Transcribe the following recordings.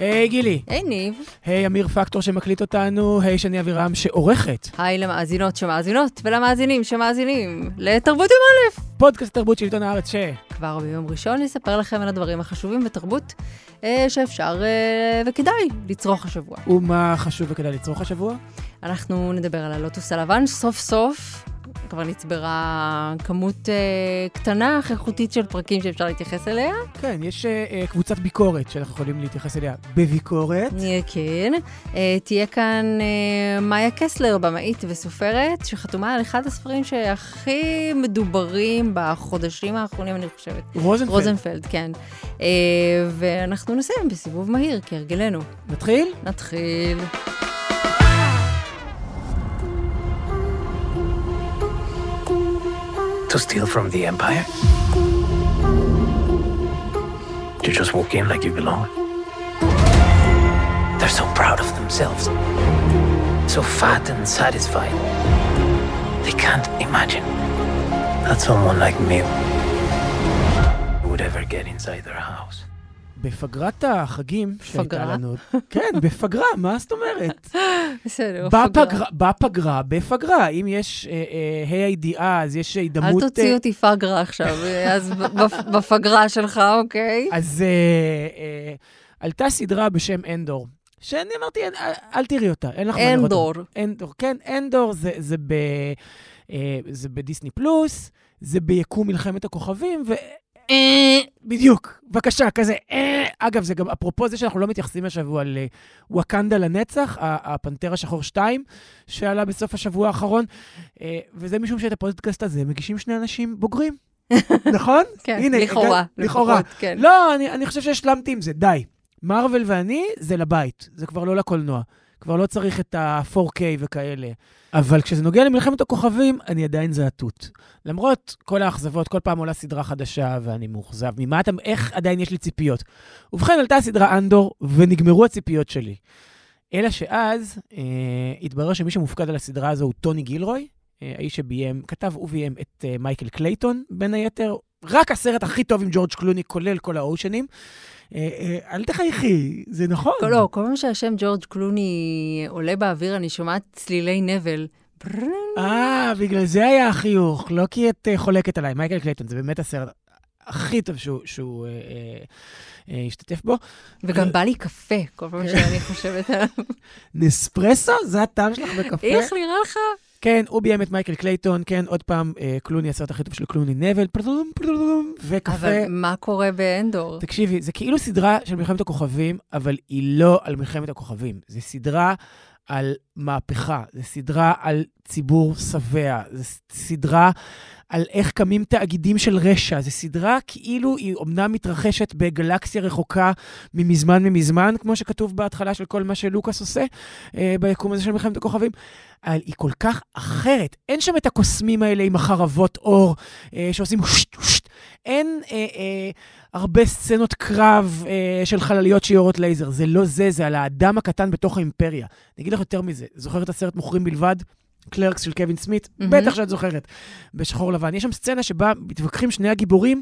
היי גילי. היי ניב. היי אמיר פקטור שמקליט אותנו, היי שני אבירם שעורכת. היי למאזינות שמאזינות ולמאזינים שמאזינים לתרבות יום א'. פודקאסט תרבות של עיתון הארץ ש... כבר ביום ראשון נספר לכם על הדברים החשובים בתרבות אה, שאפשר אה, וכדאי לצרוך השבוע. ומה חשוב וכדאי לצרוך השבוע? אנחנו נדבר על הלוטוס הלבן. סוף סוף כבר נצברה כמות uh, קטנה אך איכותית של פרקים שאפשר להתייחס אליה. כן, יש uh, קבוצת ביקורת שאנחנו יכולים להתייחס אליה בביקורת. Yeah, כן. Uh, תהיה כאן uh, מאיה קסלר, במאית וסופרת, שחתומה על אחד הספרים שהכי מדוברים בחודשים האחרונים, אני חושבת. רוזנפלד. רוזנפלד, כן. Uh, ואנחנו נסיים בסיבוב מהיר, כהרגלנו. נתחיל? נתחיל. to steal from the Empire? You just walk in like you belong. They're so proud of themselves, so fat and satisfied. They can't imagine that someone like me would ever get inside their house. בפגרת החגים שהייתה לנו... כן, בפגרה, מה זאת אומרת? בסדר, בפגרה. בפגרה, בפגרה. אם יש אה, ה' אה, הידיעה, אז יש הידמות... אל תוציא אה, אותי פגרה עכשיו, אז בפגרה שלך, אוקיי? אז עלתה סדרה בשם אנדור. שאני אמרתי, אל תראי אותה, אין לך מה לראות. אנדור. אנדור, כן, אנדור זה, זה, ב, זה בדיסני פלוס, זה ביקום מלחמת הכוכבים, אה, בדיוק, בבקשה, כזה. אה, אגב, זה גם, אפרופו זה שאנחנו לא מתייחסים השבוע לוואקנדה לנצח, הפנתר השחור 2, שעלה בסוף השבוע האחרון, אה, וזה משום שאת הפודקאסט הזה מגישים שני אנשים בוגרים, נכון? כן, לכאורה. לכאורה. כן. לא, אני, אני חושב שהשלמתי עם זה, די. מרוויל ואני, זה לבית, זה כבר לא לקולנוע. כבר לא צריך את ה-4K וכאלה. אבל כשזה נוגע למלחמת הכוכבים, אני עדיין זעתות. למרות כל האכזבות, כל פעם עולה סדרה חדשה ואני מאוכזב. ממה אתה, איך עדיין יש לי ציפיות? ובכן, עלתה הסדרה אנדור ונגמרו הציפיות שלי. אלא שאז אה, התברר שמי שמופקד על הסדרה הזו הוא טוני גילרוי, אה, האיש שביים, כתב וביים את אה, מייקל קלייטון, בין היתר, רק הסרט הכי טוב עם ג'ורג' קלוני, כולל כל האושנים. אה, אה, אל תחייכי, זה נכון. לא, לא כל פעם שהשם ג'ורג' קלוני עולה באוויר, אני שומעת צלילי נבל. אה, בגלל זה היה החיוך, לא כי את אה, חולקת עליי. מייקל קלייטון, זה באמת הסרט הכי טוב שהוא, השתתף בו. וגם בא לי קפה כל פעם שאני חושבת עליו. נספרסו? זה הטעם שלך בקפה? איך נראה לך? כן, הוא ביים את מייקל קלייטון, כן, עוד פעם, אה, קלוני הסרט הכי טוב של קלוני נבל, פרדום, פרדום, וקפה. אבל מה קורה באנדור? תקשיבי, זה כאילו סדרה של מלחמת הכוכבים, אבל היא לא על מלחמת הכוכבים. זו סדרה על מהפכה, זו סדרה על ציבור שבע, זו סדרה על איך קמים תאגידים של רשע, זו סדרה כאילו היא אומנם מתרחשת בגלקסיה רחוקה ממזמן ממזמן, כמו שכתוב בהתחלה של כל מה שלוקאס עושה אה, ביקום הזה של מלחמת הכוכבים, אבל היא כל כך אחרת. אין שם את הקוסמים האלה עם החרבות אור אה, שעושים הושט הושט. אין אה, אה, הרבה סצנות קרב אה, של חלליות שיורות לייזר, זה לא זה, זה על האדם הקטן בתוך האימפריה. אני אגיד לך יותר מזה. זה. זוכרת את הסרט מוכרים בלבד? קלרקס של קווין סמית? Mm-hmm. בטח שאת זוכרת. בשחור לבן. יש שם סצנה שבה מתווכחים שני הגיבורים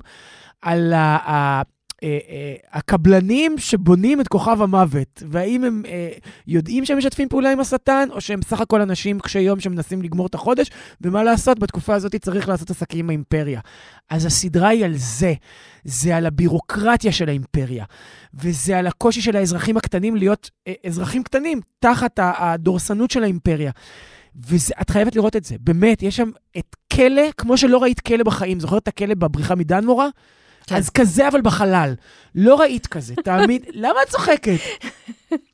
על ה... אה, אה, הקבלנים שבונים את כוכב המוות, והאם הם אה, יודעים שהם משתפים פעולה עם השטן, או שהם סך הכל אנשים קשי יום שמנסים לגמור את החודש, ומה לעשות, בתקופה הזאת צריך לעשות עסקים עם האימפריה. אז הסדרה היא על זה, זה על הבירוקרטיה של האימפריה, וזה על הקושי של האזרחים הקטנים להיות אזרחים קטנים תחת הדורסנות של האימפריה. ואת חייבת לראות את זה, באמת, יש שם את כלא, כמו שלא ראית כלא בחיים. זוכרת את הכלא בבריחה מדן מורה? כן. אז כזה, אבל בחלל. לא ראית כזה, תאמין, למה את צוחקת?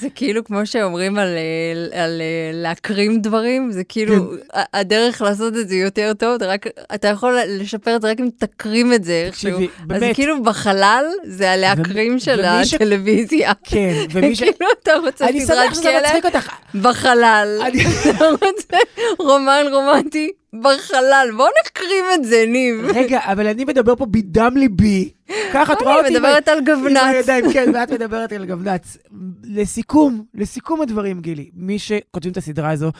זה כאילו כמו שאומרים על, אה, על, על אה, להקרים דברים, זה כאילו, כן. הדרך לעשות את זה יותר טוב, אתה, רק, אתה יכול לשפר את זה רק אם תקרים את זה איכשהו. אז באמת. כאילו בחלל זה הלהקרים ו- של ש... הטלוויזיה. כן, ומי ש... כאילו אתה רוצה סדרת כלא, בחלל. אני... אתה רוצה רומן רומנטי בחלל, בואו נקרים את זה, ניב. רגע, אבל אני מדבר פה בדם ליבי. ככה את רואה אותי. אני מדברת על גבנץ. הידיים, כן, ואת מדברת על גבנץ. לסיכום, לסיכום הדברים, גילי, מי שכותבים את הסדרה הזו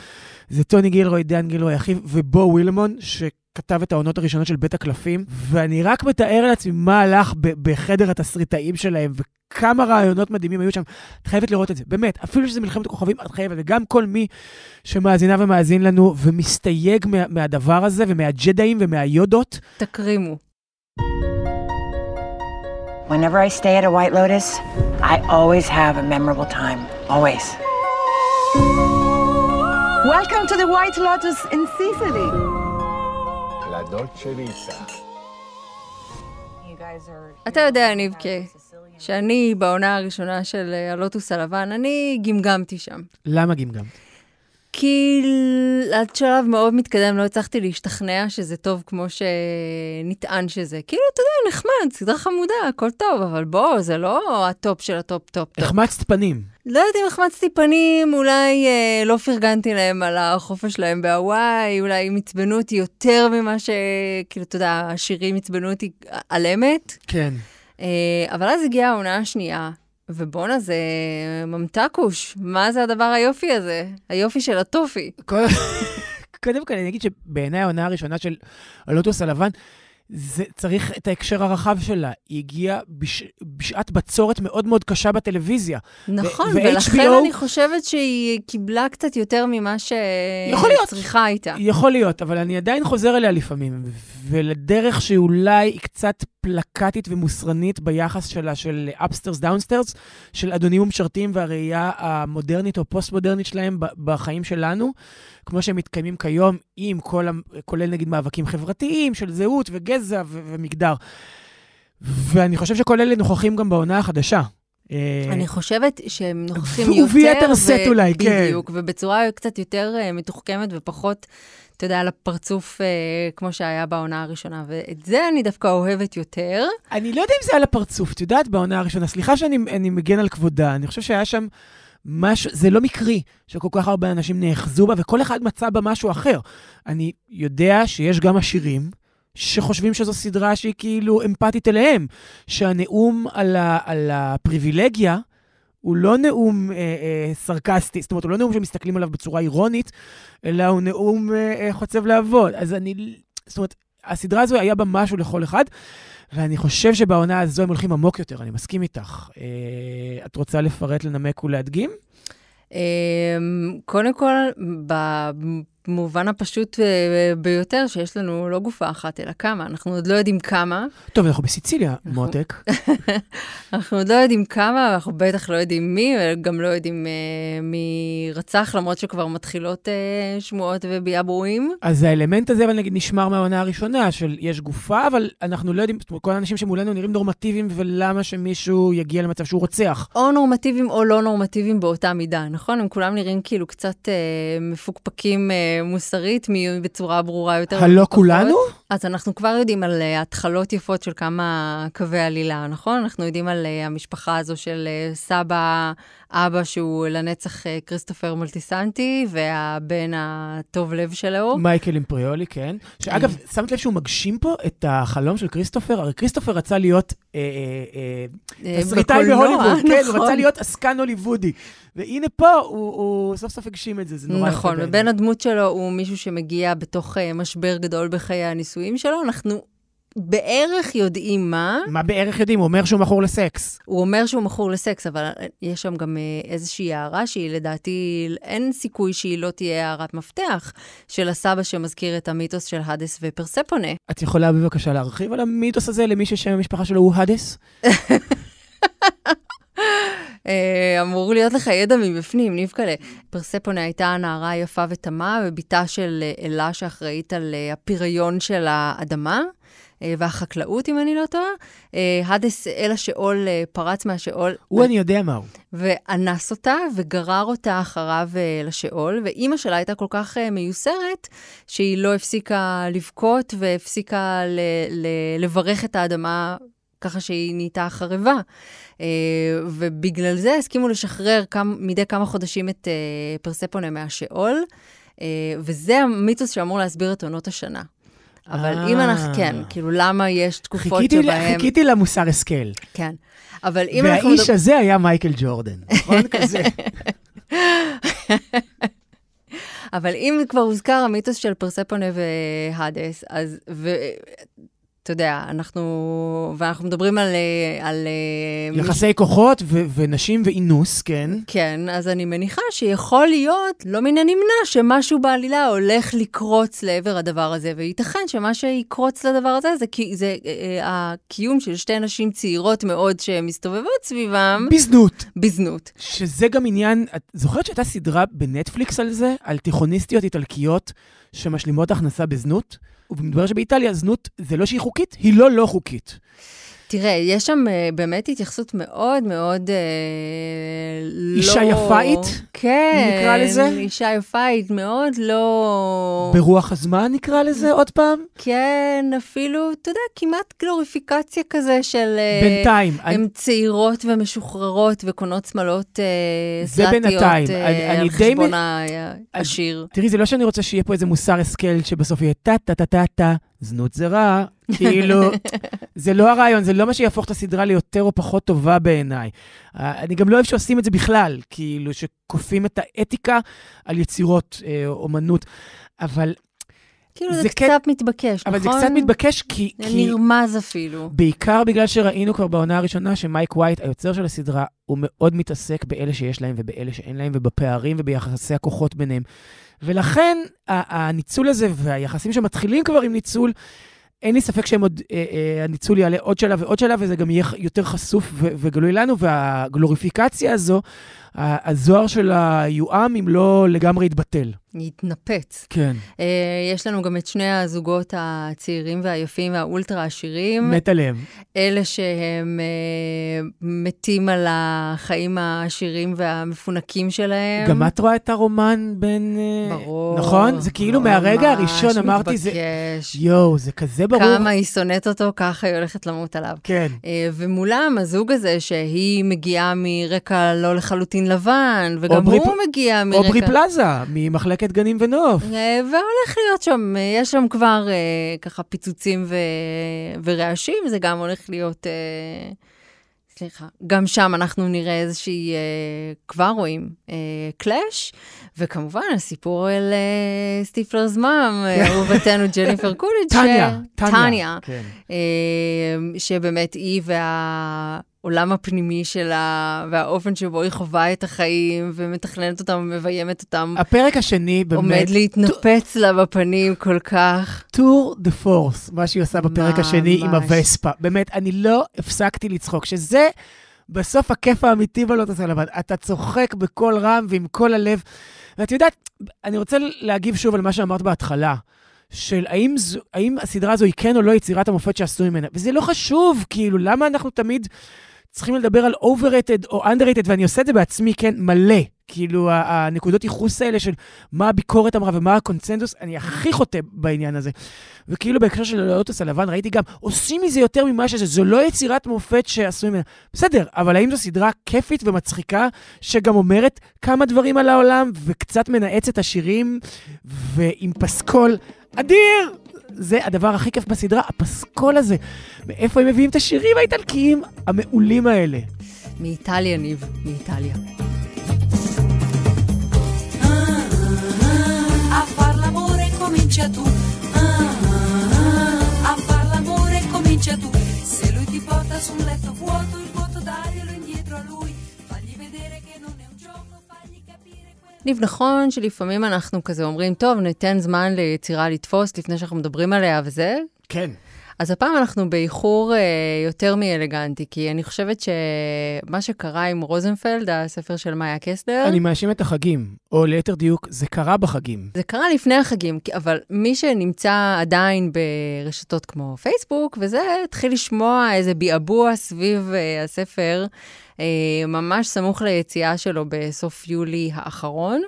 זה טוני גילרוי, דן גילרוי, אחיו, ובו ווילמון, שכתב את העונות הראשונות של בית הקלפים, ואני רק מתאר לעצמי מה הלך בחדר התסריטאים שלהם, וכמה רעיונות מדהימים היו שם. את חייבת לראות את זה, באמת. אפילו שזה מלחמת הכוכבים, את חייבת. וגם כל מי שמאזינה ומאזין לנו ומסתייג מה, מהדבר הזה, ומהג'דאים ומהיודות. תקרימו. Whenever I stay at a White Lotus, I always have a memorable time. Always. Welcome to the White Lotus in Sicily. La Dolce Vita. אתה יודע, ניבקה, שאני בעונה הראשונה של הלוטוס הלבן, אני גמגמתי שם. למה גמגמת? כי עד שלב מאוד מתקדם לא הצלחתי להשתכנע שזה טוב כמו שנטען שזה. כאילו, אתה יודע, נחמד, סדרה חמודה, הכל טוב, אבל בוא, זה לא הטופ של הטופ-טופ-טופ. החמצת פנים. לא יודעת אם החמצתי פנים, אולי אה, לא פרגנתי להם על החופש שלהם בהוואי, אולי הם עצבנו אותי יותר ממה ש... כאילו, אתה יודע, השירים עצבנו אותי על אמת. כן. אה, אבל אז הגיעה העונה השנייה, ובואנה, זה ממתקוש, מה זה הדבר היופי הזה? היופי של הטופי. קודם כל, אני אגיד שבעיניי העונה הראשונה של הלוטוס הלבן, זה צריך את ההקשר הרחב שלה. היא הגיעה בש, בשעת בצורת מאוד מאוד קשה בטלוויזיה. נכון, ו- ולכן HBO... אני חושבת שהיא קיבלה קצת יותר ממה שהיא צריכה הייתה. יכול להיות, אבל אני עדיין חוזר אליה לפעמים, ולדרך שאולי היא קצת פלקטית ומוסרנית ביחס שלה, של אפסטרס דאונסטרס, של אדונים ומשרתים והראייה המודרנית או פוסט מודרנית שלהם בחיים שלנו. כמו שהם מתקיימים כיום, עם כל, כולל נגיד מאבקים חברתיים של זהות וגזע ו- ומגדר. ואני חושב שכל אלה נוכחים גם בעונה החדשה. אה, אני חושבת שהם נוכחים יותר, וביתר סט אולי, כן. בדיוק, ובצורה קצת יותר אה, מתוחכמת ופחות, אתה יודע, על הפרצוף אה, כמו שהיה בעונה הראשונה, ואת זה אני דווקא אוהבת יותר. אני לא יודע אם זה על הפרצוף, את יודעת, בעונה הראשונה, סליחה שאני מגן על כבודה, אני חושב שהיה שם... מש... זה לא מקרי שכל כך הרבה אנשים נאחזו בה, וכל אחד מצא בה משהו אחר. אני יודע שיש גם עשירים שחושבים שזו סדרה שהיא כאילו אמפתית אליהם, שהנאום על, ה... על הפריבילגיה, הוא לא נאום אה, אה, סרקסטי, זאת אומרת, הוא לא נאום שמסתכלים עליו בצורה אירונית, אלא הוא נאום אה, אה, חוצב להבות. אז אני, זאת אומרת, הסדרה הזו היה בה משהו לכל אחד. ואני חושב שבעונה הזו הם הולכים עמוק יותר, אני מסכים איתך. אה, את רוצה לפרט, לנמק ולהדגים? אמ, קודם כל, במובן הפשוט אה, אה, ביותר, שיש לנו לא גופה אחת, אלא כמה. אנחנו עוד לא יודעים כמה. טוב, אנחנו בסיציליה, אנחנו... נכון. מועתק. אנחנו עוד לא יודעים כמה, אנחנו בטח לא יודעים מי, וגם לא יודעים uh, מי רצח, למרות שכבר מתחילות uh, שמועות וביעבועים. אז האלמנט הזה, אבל נגיד, נשמר מהעונה הראשונה, של יש גופה, אבל אנחנו לא יודעים, כל האנשים שמולנו נראים נורמטיביים, ולמה שמישהו יגיע למצב שהוא רוצח. או נורמטיביים או לא נורמטיביים באותה מידה, נכון? הם כולם נראים כאילו קצת uh, מפוקפקים. Uh, אה, מוסרית בצורה ברורה יותר. הלא כולנו? אז אנחנו כבר יודעים על uh, התחלות יפות של כמה קווי עלילה, נכון? אנחנו יודעים על uh, המשפחה הזו של uh, סבא, אבא שהוא לנצח uh, כריסטופר מולטיסנטי, והבן הטוב לב שלו. מייקל אימפריולי, כן. שאגב, שמת לב שהוא מגשים פה את החלום של כריסטופר? הרי כריסטופר רצה להיות תסריטאי בהוליווד, כן, הוא רצה נכון. להיות עסקן הוליוודי. והנה פה הוא הוא סוף סוף הגשים את זה, זה נורא נכון, ובן הדמות שלו הוא מישהו שמגיע בתוך משבר גדול בחיי הנישואים. הביטויים שלו, אנחנו בערך יודעים מה. מה בערך יודעים? הוא אומר שהוא מכור לסקס. הוא אומר שהוא מכור לסקס, אבל יש שם גם אה, איזושהי הערה שהיא לדעתי, אין סיכוי שהיא לא תהיה הערת מפתח של הסבא שמזכיר את המיתוס של האדס ופרספונה. את יכולה בבקשה להרחיב על המיתוס הזה למי ששם המשפחה שלו הוא האדס? אה, אמור להיות לך ידע מבפנים, נבקלה. פרספונה הייתה הנערה היפה ותמה ובתה של אה, אלה שאחראית על אה, הפריון של האדמה. והחקלאות, אם אני לא טועה. האדס אל השאול פרץ מהשאול. הוא, ו... אני יודע מה הוא. ואנס אותה וגרר אותה אחריו לשאול, ואימא שלה הייתה כל כך מיוסרת, שהיא לא הפסיקה לבכות והפסיקה ל... ל... לברך את האדמה ככה שהיא נהייתה חרבה. אה, ובגלל זה הסכימו לשחרר כמה, מדי כמה חודשים את אה, פרספונה מהשאול, אה, וזה המיתוס שאמור להסביר את עונות השנה. אבל אם אנחנו, כן, כאילו, למה יש תקופות חיכיתי שבהן... חיכיתי למוסר השכל. כן, אבל אם אנחנו... והאיש הזה היה מייקל ג'ורדן, נכון? כזה. אבל אם כבר הוזכר המיתוס של פרספונה והאדס, אז אתה יודע, אנחנו... ואנחנו מדברים על... אה, על אה, יחסי מש... כוחות ו- ונשים ואינוס, כן. כן, אז אני מניחה שיכול להיות, לא מן הנמנע, שמשהו בעלילה הולך לקרוץ לעבר הדבר הזה, וייתכן שמה שיקרוץ לדבר הזה זה, כי, זה, אה, אה הקיום של שתי נשים צעירות מאוד שמסתובבות סביבם. בזנות. בזנות. שזה גם עניין... את זוכרת שהייתה סדרה בנטפליקס על זה? על תיכוניסטיות איטלקיות שמשלימות הכנסה בזנות? ומתברר שבאיטליה זנות זה לא שהיא חוקית, היא לא לא חוקית. תראה, יש שם אה, באמת התייחסות מאוד מאוד אה, לא... אישה יפאית? כן. נקרא לזה? אישה יפאית, מאוד לא... ברוח הזמן נקרא לזה עוד פעם? כן, אפילו, אתה יודע, כמעט גלוריפיקציה כזה של... אה, בינתיים. הן אני... צעירות ומשוחררות וקונות שמלות אסלטיות אה, אה, על חשבון העשיר. תראי, זה לא שאני רוצה שיהיה פה איזה מוסר השכל שבסוף יהיה טה-טה-טה-טה. זנות זה רע, כאילו, זה לא הרעיון, זה לא מה שיהפוך את הסדרה ליותר או פחות טובה בעיניי. אה, אני גם לא אוהב שעושים את זה בכלל, כאילו, שכופים את האתיקה על יצירות אה, אומנות, אבל כאילו זה, זה כן- קצת כ... מתבקש, אבל נכון? אבל זה קצת מתבקש כי... זה כי... נרמז אפילו. בעיקר בגלל שראינו כבר בעונה הראשונה שמייק ווייט, היוצר של הסדרה, הוא מאוד מתעסק באלה שיש להם ובאלה שאין להם, ובפערים וביחסי הכוחות ביניהם. ולכן הניצול הזה והיחסים שמתחילים כבר עם ניצול, אין לי ספק שהניצול אה, אה, יעלה עוד שלב ועוד שלב, וזה גם יהיה יותר חשוף וגלוי לנו, והגלוריפיקציה הזו הזוהר של היועם, אם לא לגמרי יתבטל. יתנפץ. כן. אה, יש לנו גם את שני הזוגות הצעירים והיפים והאולטרה עשירים. מת עליהם. אלה שהם אה, מתים על החיים העשירים והמפונקים שלהם. גם את רואה את הרומן בין... אה, ברור. נכון? זה כאילו ברור, מהרגע ממש הראשון אמרתי, מתבקש. זה... יואו, זה כזה ברור. כמה היא שונאת אותו, ככה היא הולכת למות עליו. כן. אה, ומולם, הזוג הזה, שהיא מגיעה מרקע לא לחלוטין יין לבן, וגם אוברי, הוא מגיע מרקע... אוברי פלאזה, ממחלקת גנים ונוף. אה, והולך להיות שם, אה, יש שם כבר אה, ככה פיצוצים ו... ורעשים, זה גם הולך להיות... אה, סליחה, גם שם אנחנו נראה איזושהי, אה, כבר רואים, אה, קלאש, וכמובן הסיפור על אה, סטיפלר זמם, אה, כן. אהובתנו ג'ניפר קוליג', טניה, טניה, כן. אה, שבאמת היא וה... העולם הפנימי שלה, והאופן שבו היא חווה את החיים, ומתכננת אותם ומביימת אותם. הפרק השני באמת... עומד להתנפץ ת... לה בפנים כל כך. טור דה פורס, מה שהיא עושה בפרק ממש. השני עם הווספה. באמת, אני לא הפסקתי לצחוק, שזה... בסוף הכיף האמיתי בלוטוס לא לבד. אתה צוחק בקול רם ועם כל הלב. ואת יודעת, אני רוצה להגיב שוב על מה שאמרת בהתחלה, של האם, זו, האם הסדרה הזו היא כן או לא יצירת המופת שעשו ממנה. וזה לא חשוב, כאילו, למה אנחנו תמיד... צריכים לדבר על overrated או underrated, ואני עושה את זה בעצמי, כן, מלא. כאילו, הנקודות ייחוס האלה של מה הביקורת אמרה ומה הקונצנזוס, אני הכי חוטא בעניין הזה. וכאילו, בהקשר של הלוטוס הלבן, ראיתי גם, עושים מזה יותר ממה שזה, זו לא יצירת מופת שעשו ממנה. בסדר, אבל האם זו סדרה כיפית ומצחיקה, שגם אומרת כמה דברים על העולם, וקצת מנאצת השירים, ועם פסקול אדיר! זה הדבר הכי כיף בסדרה, הפסקול הזה. מאיפה הם מביאים את השירים האיטלקיים המעולים האלה? מאיטליה, ניב, מאיטליה. ניב, נכון שלפעמים אנחנו כזה אומרים, טוב, ניתן זמן ליצירה לתפוס לפני שאנחנו מדברים עליה וזה? כן. אז הפעם אנחנו באיחור אה, יותר מאלגנטי, כי אני חושבת שמה שקרה עם רוזנפלד, הספר של מאיה קסלר... אני מאשים את החגים, או ליתר דיוק, זה קרה בחגים. זה קרה לפני החגים, אבל מי שנמצא עדיין ברשתות כמו פייסבוק וזה, התחיל לשמוע איזה ביעבוע סביב אה, הספר, אה, ממש סמוך ליציאה שלו בסוף יולי האחרון.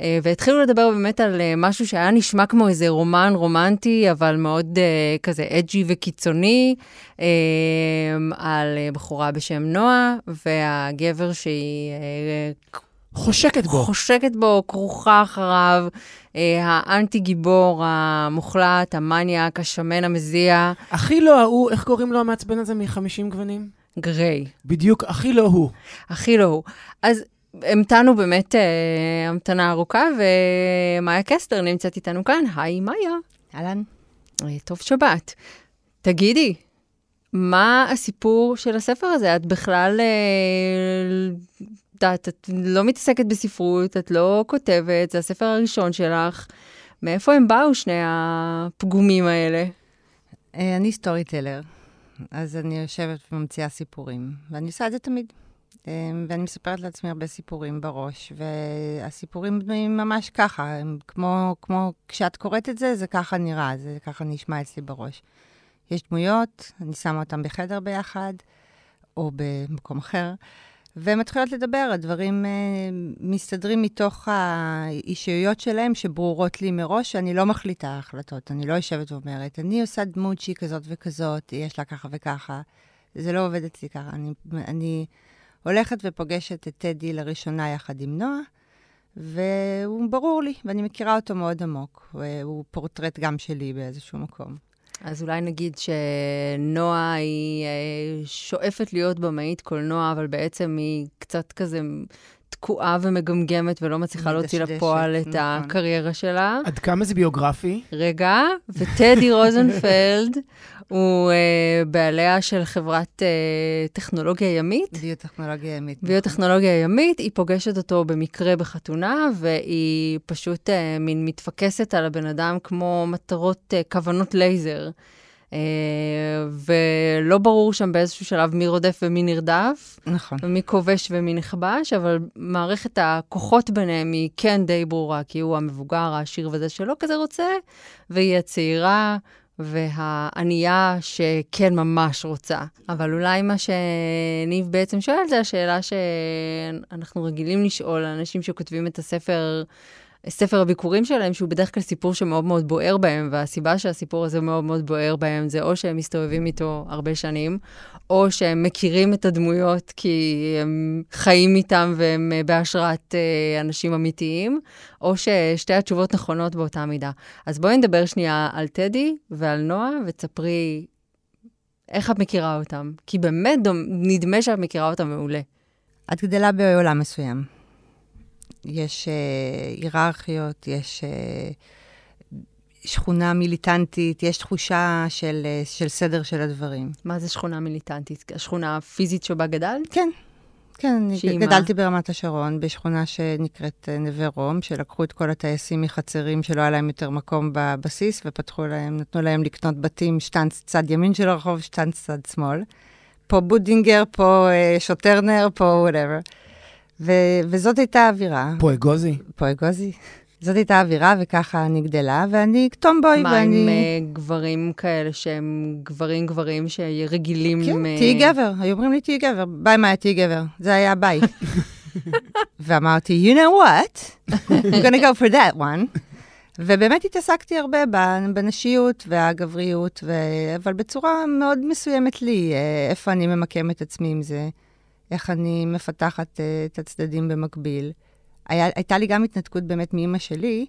אה, והתחילו לדבר באמת על אה, משהו שהיה נשמע כמו איזה רומן רומנטי, אבל מאוד אה, כזה אג'י וקיצוני, על בחורה בשם נועה, והגבר שהיא... חושקת בו. חושקת בו, כרוכה אחריו, אה, האנטי גיבור המוחלט, המניאק, השמן המזיע. הכי לא ההוא, איך קוראים לו המעצבן הזה מ-50 גוונים? גריי. בדיוק, הכי לא הוא. הכי לא הוא. אז המתנו באמת אה, המתנה ארוכה, ומאיה קסטר נמצאת איתנו כאן. היי, מאיה. אהלן. אה, טוב שבת. תגידי, מה הסיפור של הספר הזה? את בכלל, אה, את את לא מתעסקת בספרות, את לא כותבת, זה הספר הראשון שלך. מאיפה הם באו, שני הפגומים האלה? אני סטורי טלר, אז אני יושבת וממציאה סיפורים, ואני עושה את זה תמיד. אמ, ואני מספרת לעצמי הרבה סיפורים בראש, והסיפורים בנויים ממש ככה, הם כמו, כמו כשאת קוראת את זה, זה ככה נראה, זה ככה נשמע אצלי בראש. יש דמויות, אני שמה אותן בחדר ביחד, או במקום אחר, והן מתחילות לדבר, הדברים אה, מסתדרים מתוך האישיות שלהם, שברורות לי מראש, שאני לא מחליטה החלטות, אני לא יושבת ואומרת, אני עושה דמות שהיא כזאת וכזאת, יש לה ככה וככה. זה לא עובד אצלי ככה, אני... אני הולכת ופוגשת את טדי לראשונה יחד עם נועה, והוא ברור לי, ואני מכירה אותו מאוד עמוק. הוא פורטרט גם שלי באיזשהו מקום. אז אולי נגיד שנועה היא אה, שואפת להיות במאית קולנוע, אבל בעצם היא קצת כזה תקועה ומגמגמת ולא מצליחה להוציא לפועל את נכון. הקריירה שלה. עד כמה זה ביוגרפי? רגע, וטדי רוזנפלד הוא אה, בעליה של חברת אה, טכנולוגיה ימית. ביוטכנולוגיה ימית. נכון. ביוטכנולוגיה ימית, היא פוגשת אותו במקרה בחתונה, והיא פשוט אה, מין מתפקסת על הבן אדם כמו מטרות, כוונות לייזר. אה, ולא ברור שם באיזשהו שלב מי רודף ומי נרדף, נכון. ומי כובש ומי נכבש, אבל מערכת הכוחות ביניהם היא כן די ברורה, כי הוא המבוגר העשיר וזה שלא כזה רוצה, והיא הצעירה והענייה שכן ממש רוצה. אבל אולי מה שניב בעצם שואל זה השאלה שאנחנו רגילים לשאול אנשים שכותבים את הספר ספר הביקורים שלהם, שהוא בדרך כלל סיפור שמאוד מאוד בוער בהם, והסיבה שהסיפור הזה מאוד מאוד בוער בהם זה או שהם מסתובבים איתו הרבה שנים, או שהם מכירים את הדמויות כי הם חיים איתם והם אה, בהשראת אה, אנשים אמיתיים, או ששתי התשובות נכונות באותה מידה. אז בואי נדבר שנייה על טדי ועל נועה, ותספרי איך את מכירה אותם. כי באמת נדמה שאת מכירה אותם מעולה. את גדלה בעולם מסוים. יש אה, היררכיות, יש אה, שכונה מיליטנטית, יש תחושה של, אה, של סדר של הדברים. מה זה שכונה מיליטנטית? השכונה הפיזית שבה גדלת? כן. כן, אני גדלתי ברמת השרון, בשכונה שנקראת נווה רום, שלקחו את כל הטייסים מחצרים שלא היה להם יותר מקום בבסיס, ופתחו להם, נתנו להם לקנות בתים, שטנץ צד ימין של הרחוב, שטנץ צד שמאל. פה בודינגר, פה שוטרנר, פה וואטאבר. ו- וזאת הייתה האווירה. פואגוזי. פואגוזי. זאת הייתה האווירה, וככה אני גדלה, ואני טומבוי, ואני... מה עם אה, גברים כאלה שהם גברים גברים שרגילים... כן, מ... אה, תהיי גבר. היו אומרים לי, תהיי גבר. ביי, מאיה, תהיי גבר. זה היה ביי. ואמרתי, you know what? I'm gonna go for that one. ובאמת התעסקתי הרבה בנשיות והגבריות, ו... אבל בצורה מאוד מסוימת לי, אה, איפה אני ממקמת עצמי עם זה. איך אני מפתחת uh, את הצדדים במקביל. היה, הייתה לי גם התנתקות באמת מאימא שלי,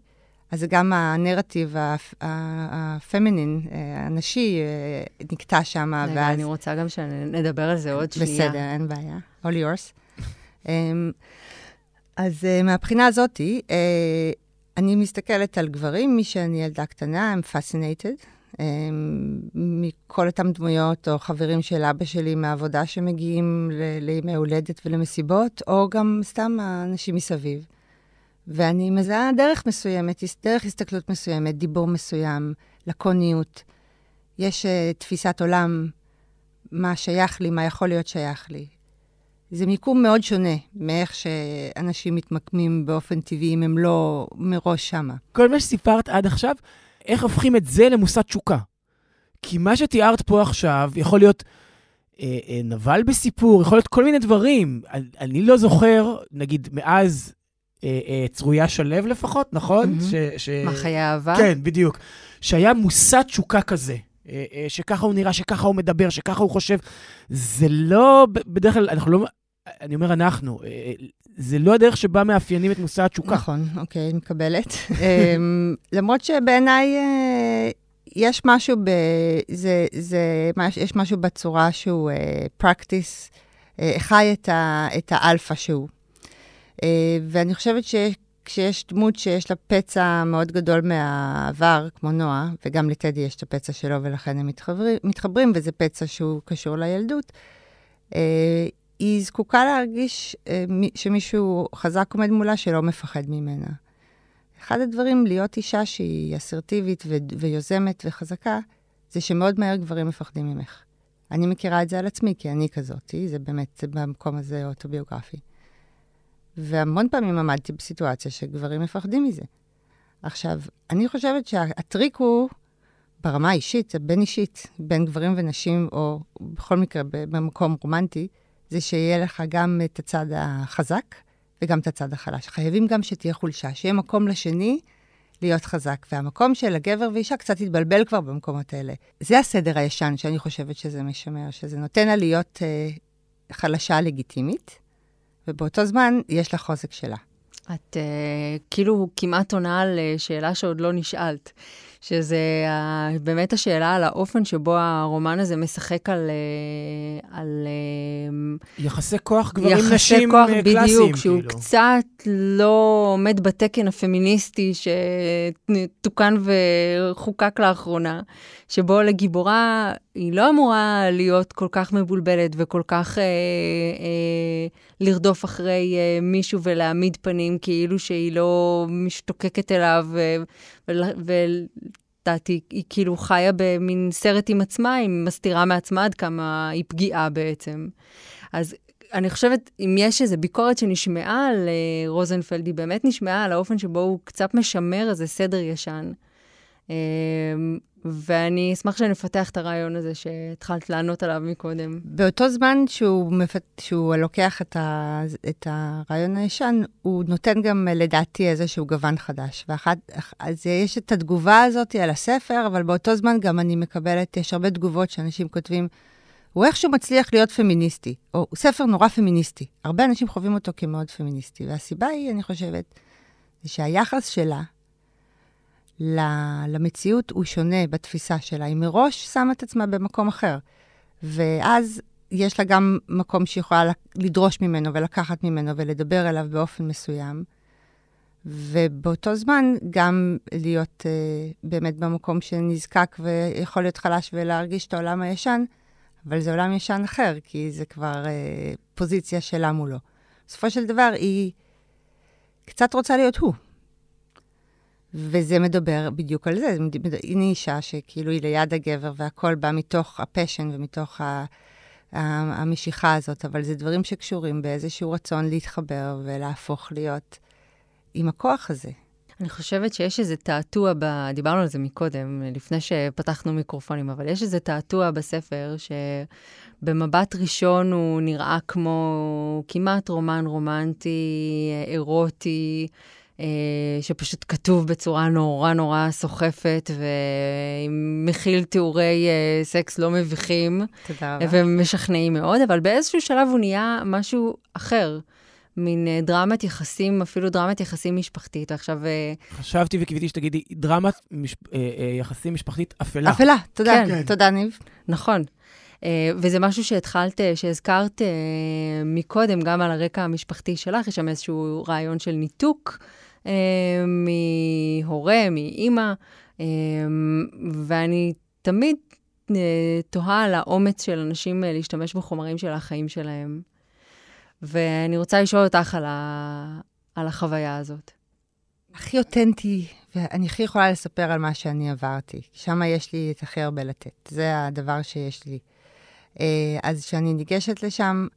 אז גם הנרטיב הפמינין, אה, הנשי, אה, נקטע שם, ואז... רגע, אני רוצה גם שנדבר על זה עוד בסדר, שנייה. בסדר, אין בעיה. All yours. um, אז uh, מהבחינה הזאתי, uh, אני מסתכלת על גברים, מי שאני ילדה קטנה, I'm fascinated, אמ, מכל אותן דמויות או חברים של אבא שלי מהעבודה שמגיעים ל- לימי הולדת ולמסיבות, או גם סתם האנשים מסביב. ואני מזהה דרך מסוימת, דרך הסתכלות מסוימת, דיבור מסוים, לקוניות. יש uh, תפיסת עולם, מה שייך לי, מה יכול להיות שייך לי. זה מיקום מאוד שונה מאיך שאנשים מתמקמים באופן טבעי, אם הם לא מראש שמה. כל מה שסיפרת עד עכשיו, איך הופכים את זה למושא תשוקה? כי מה שתיארת פה עכשיו יכול להיות אה, אה, נבל בסיפור, יכול להיות כל מיני דברים. אני, אני לא זוכר, נגיד, מאז אה, אה, צרויה שלו לפחות, נכון? Mm-hmm. ש, ש... מה חיי אהבה? כן, בדיוק. שהיה מושא תשוקה כזה. אה, אה, שככה הוא נראה, שככה הוא מדבר, שככה הוא חושב. זה לא, בדרך כלל, אנחנו לא... אני אומר אנחנו, אה, זה לא הדרך שבה מאפיינים את מושא התשוקה. נכון, אוקיי, מקבלת. אמ, למרות שבעיניי אה, יש משהו, ב, זה, זה, יש משהו בצורה שהוא uh, practice, uh, חי את, ה, את האלפא שהוא. Uh, ואני חושבת שכשיש דמות שיש לה פצע מאוד גדול מהעבר, כמו נועה, וגם לטדי יש את הפצע שלו ולכן הם מתחברים, מתחברים וזה פצע שהוא קשור לילדות, uh, היא זקוקה להרגיש אה, שמישהו חזק עומד מולה שלא מפחד ממנה. אחד הדברים, להיות אישה שהיא אסרטיבית ו- ויוזמת וחזקה, זה שמאוד מהר גברים מפחדים ממך. אני מכירה את זה על עצמי, כי אני כזאתי, זה באמת, זה במקום הזה אוטוביוגרפי. והמון פעמים עמדתי בסיטואציה שגברים מפחדים מזה. עכשיו, אני חושבת שהטריק הוא ברמה האישית, הבין-אישית, בין גברים ונשים, או בכל מקרה במקום רומנטי, זה שיהיה לך גם את הצד החזק וגם את הצד החלש. חייבים גם שתהיה חולשה, שיהיה מקום לשני להיות חזק. והמקום של הגבר ואישה קצת התבלבל כבר במקומות האלה. זה הסדר הישן שאני חושבת שזה משמר, שזה נותן לה להיות אה, חלשה לגיטימית, ובאותו זמן יש לה חוזק שלה. את אה, כאילו כמעט עונה על אה, שאלה שעוד לא נשאלת. שזה באמת השאלה על האופן שבו הרומן הזה משחק על... אה, על אה, יחסי כוח גברים יחסי נשים כוח, קלאסיים. יחסי כוח, בדיוק, שהוא כאילו. קצת לא עומד בתקן הפמיניסטי שתוקן וחוקק לאחרונה, שבו לגיבורה היא לא אמורה להיות כל כך מבולבלת וכל כך אה, אה, לרדוף אחרי אה, מישהו ולהעמיד פנים כאילו שהיא לא משתוקקת אליו. אה, ולדעתי היא, היא כאילו חיה במין סרט עם עצמה, היא מסתירה מעצמה עד כמה היא פגיעה בעצם. אז אני חושבת, אם יש איזו ביקורת שנשמעה על אה, רוזנפלד, היא באמת נשמעה על האופן שבו הוא קצת משמר איזה סדר ישן. אמ, ואני אשמח שנפתח את הרעיון הזה שהתחלת לענות עליו מקודם. באותו זמן שהוא, מפת... שהוא לוקח את, ה... את הרעיון הישן, הוא נותן גם, לדעתי, איזשהו גוון חדש. ואחת, אז יש את התגובה הזאת על הספר, אבל באותו זמן גם אני מקבלת, יש הרבה תגובות שאנשים כותבים, הוא איכשהו מצליח להיות פמיניסטי, או ספר נורא פמיניסטי. הרבה אנשים חווים אותו כמאוד פמיניסטי, והסיבה היא, אני חושבת, שהיחס שלה למציאות הוא שונה בתפיסה שלה. היא מראש שמה את עצמה במקום אחר. ואז יש לה גם מקום שהיא יכולה לדרוש ממנו ולקחת ממנו ולדבר אליו באופן מסוים. ובאותו זמן גם להיות uh, באמת במקום שנזקק ויכול להיות חלש ולהרגיש את העולם הישן, אבל זה עולם ישן אחר, כי זה כבר uh, פוזיציה שלה מולו. בסופו של דבר, היא קצת רוצה להיות הוא. וזה מדבר בדיוק על זה. הנה אישה שכאילו היא ליד הגבר, והכל בא מתוך הפשן ומתוך ה... המשיכה הזאת, אבל זה דברים שקשורים באיזשהו רצון להתחבר ולהפוך להיות עם הכוח הזה. אני חושבת שיש איזה תעתוע, ב... דיברנו על זה מקודם, לפני שפתחנו מיקרופונים, אבל יש איזה תעתוע בספר שבמבט ראשון הוא נראה כמו כמעט רומן רומנטי, אה, אירוטי. אה, שפשוט כתוב בצורה נורא נורא סוחפת, ומכיל תיאורי אה, סקס לא מביכים. תודה רבה. ומשכנעים מאוד, אבל באיזשהו שלב הוא נהיה משהו אחר. מין אה, דרמת יחסים, אפילו דרמת יחסים משפחתית. עכשיו... חשבתי וקיוויתי שתגידי, דרמת מש... יחסים משפחתית אפלה. אפלה, תודה, כן. כן. תודה, ניב. נכון. וזה משהו שהתחלת, שהזכרת מקודם, גם על הרקע המשפחתי שלך, יש שם איזשהו רעיון של ניתוק. אה, מהורה, מאימא, אה, ואני תמיד אה, תוהה על האומץ של אנשים להשתמש בחומרים של החיים שלהם. ואני רוצה לשאול אותך על, ה... על החוויה הזאת. הכי אותנטי, ואני הכי יכולה לספר על מה שאני עברתי. שם יש לי את הכי הרבה לתת, זה הדבר שיש לי. אז כשאני ניגשת לשם,